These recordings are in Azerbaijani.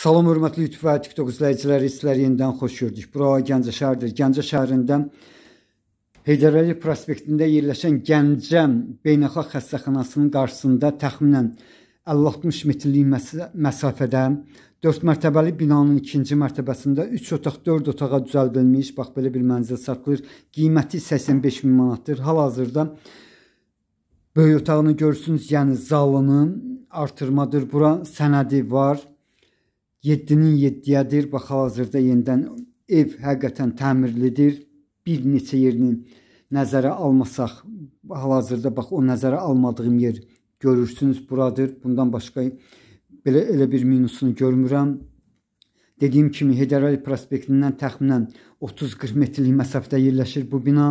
Salam hörmətli YouTube və TikTok izləyiciləri, sizlər yenidən xoş gördük. Bura Gəncə şəhəridir. Gəncə şəhərindən Heydərəli prospektində yerləşən Gəncə Beynəlxalq Xəstəxanasının qarşısında təxminən 50-60 metrlik məs məsafədə 4 mərtəbəli binanın 2-ci mərtəbəsində 3 otaq, 4 otağa düzəldilmiş, bax belə bir mənzil satılır. Qiyməti 85 min manatdır. Hal-hazırda böyük otağını görürsünüz, yəni zalının artırmadır. Bura sənədi var. 7-nin 7-yədir. Bax, hal-hazırda yenidən ev həqiqətən təmirlidir. Bir neçə yerini nəzərə almasaq, hal-hazırda bax, o nəzərə almadığım yer görürsünüz buradır. Bundan başqa belə elə bir minusunu görmürəm. Dediyim kimi Heydər Əliyev prospektindən təxminən 30-40 metrlik məsafədə yerləşir bu bina.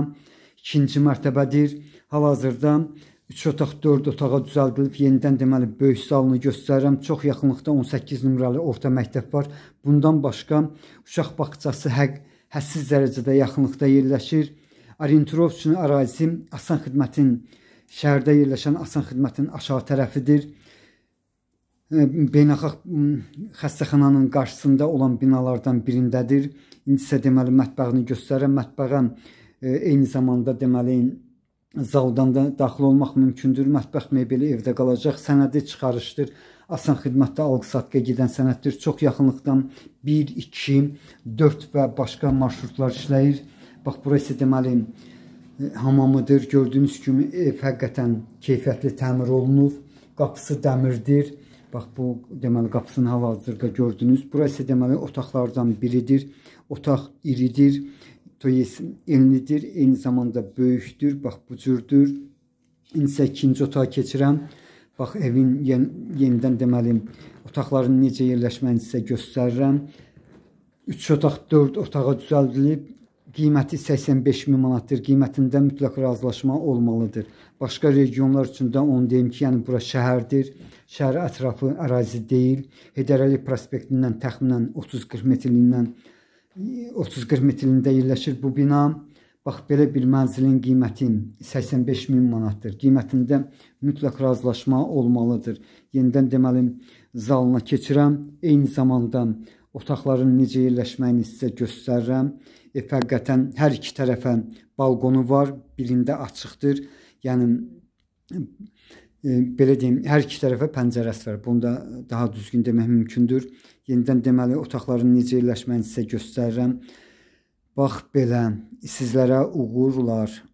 İkinci mərtəbədir. Hal-hazırda 3 otaq, 4 otağa düzəldilib yenidən deməli böyük salını göstərirəm. Çox yaxınlıqda 18 nömrəli orta məktəb var. Bundan başqa uşaq bağçası həq həssiz dərəcədə yaxınlıqda yerləşir. Orientovçunun ərazisi Asan xidmətin şəhərdə yerləşən Asan xidmətin aşağı tərəfidir. Beynəlxalq xəstəxananın qarşısında olan binalardan birindədir. İndi isə deməli mətbəğini göstərirəm. Mətbəğə eyni zamanda deməli zaldan da daxil olmaq mümkündür. Mətbəx mebeli evdə qalacaq. Sənədi çıxarışdır. Asan xidmətdə alqı-satqıya gedən sənəddir. Çox yaxınlıqdan 1, 2, 4 və başqa marşrutlar işləyir. Bax, burası deməli e, hamamıdır. Gördüyünüz kimi ev həqiqətən keyfiyyətli təmir olunub. Qapısı dəmirdir. Bax, bu deməli qapısını hal-hazırda gördünüz. Burası deməli otaqlardan biridir. Otaq iridir. Toyizm enlidir, eyni zamanda böyükdür. Bax bu cürdür. İndi 8-ci otağa keçirəm. Bax evin yen yenidən deməli otaqların necə yerləşməni sizə göstərirəm. 3 otaq, 4 otağa düzəldilib. Qiyməti 85 min manatdır. Qiymətində mütləq razılaşma olmalıdır. Başqa regionlar üçün də onu deyim ki, yəni bura şəhərdir. Şəhər ətrafı ərazi deyil. Heydər Əliyev prospektindən təxminən 30-40 metrliyindən 30-40 metrində yerləşir bu bina. Bax, belə bir mənzilin qiyməti 85 min manatdır. Qiymətində mütləq razılaşma olmalıdır. Yenidən deməli, zalına keçirəm. Eyni zamanda otaqların necə yerləşməyini sizə göstərirəm. E, fəqətən hər iki tərəfə balkonu var. Birində açıqdır. Yəni, belə deyim, hər iki tərəfə pəncərəsi var. Bunu da daha düzgün demək mümkündür. Yenidən deməli otaqların necə yerləşməsini sizə göstərirəm. Bax belə sizlərə uğurlar.